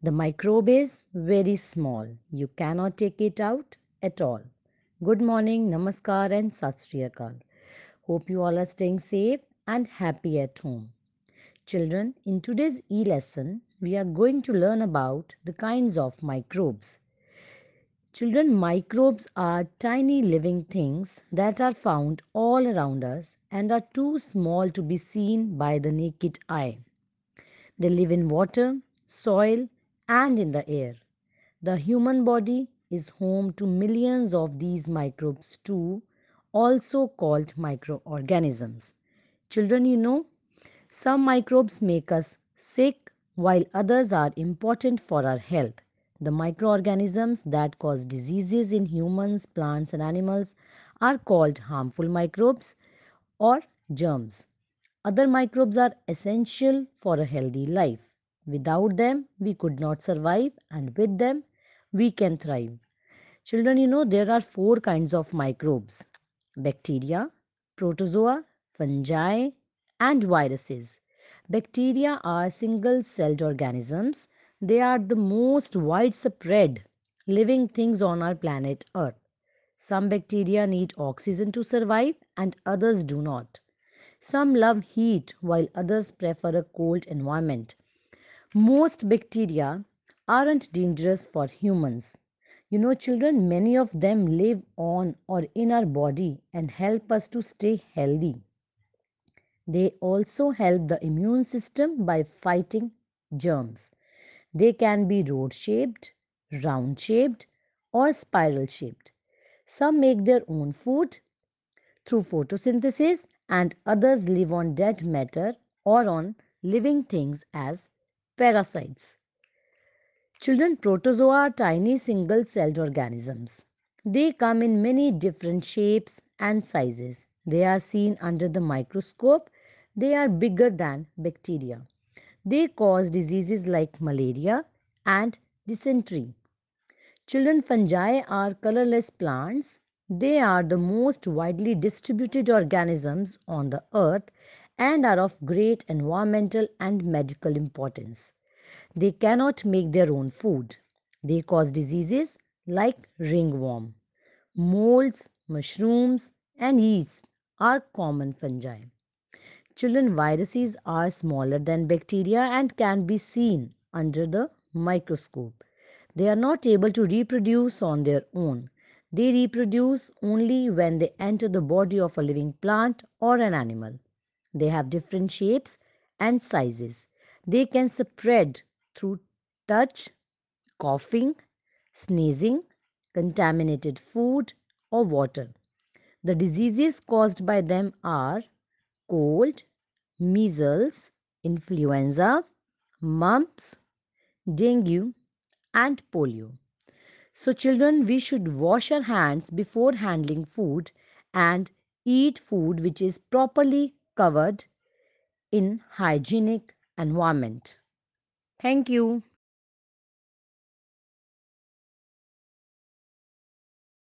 The microbe is very small. You cannot take it out at all. Good morning, namaskar and satsriyakal. Hope you all are staying safe and happy at home. Children, in today's e-lesson, we are going to learn about the kinds of microbes. Children, microbes are tiny living things that are found all around us and are too small to be seen by the naked eye. They live in water, soil, and in the air. The human body is home to millions of these microbes too, also called microorganisms. Children, you know, some microbes make us sick while others are important for our health. The microorganisms that cause diseases in humans, plants, and animals are called harmful microbes or germs. Other microbes are essential for a healthy life. Without them, we could not survive, and with them, we can thrive. Children, you know there are four kinds of microbes bacteria, protozoa, fungi, and viruses. Bacteria are single celled organisms. They are the most widespread living things on our planet Earth. Some bacteria need oxygen to survive, and others do not. Some love heat while others prefer a cold environment most bacteria aren't dangerous for humans. You know, children, many of them live on or in our body and help us to stay healthy. They also help the immune system by fighting germs. They can be rod shaped, round shaped, or spiral shaped. Some make their own food through photosynthesis, and others live on dead matter or on living things as Parasites. Children, protozoa are tiny single celled organisms. They come in many different shapes and sizes. They are seen under the microscope. They are bigger than bacteria. They cause diseases like malaria and dysentery. Children, fungi are colorless plants. They are the most widely distributed organisms on the earth and are of great environmental and medical importance. They cannot make their own food. They cause diseases like ringworm. Molds, mushrooms, and yeast are common fungi. Children, viruses are smaller than bacteria and can be seen under the microscope. They are not able to reproduce on their own. They reproduce only when they enter the body of a living plant or an animal. They have different shapes and sizes. They can spread through touch, coughing, sneezing, contaminated food or water. The diseases caused by them are cold, measles, influenza, mumps, dengue and polio. So children, we should wash our hands before handling food and eat food which is properly covered in hygienic environment. Thank you.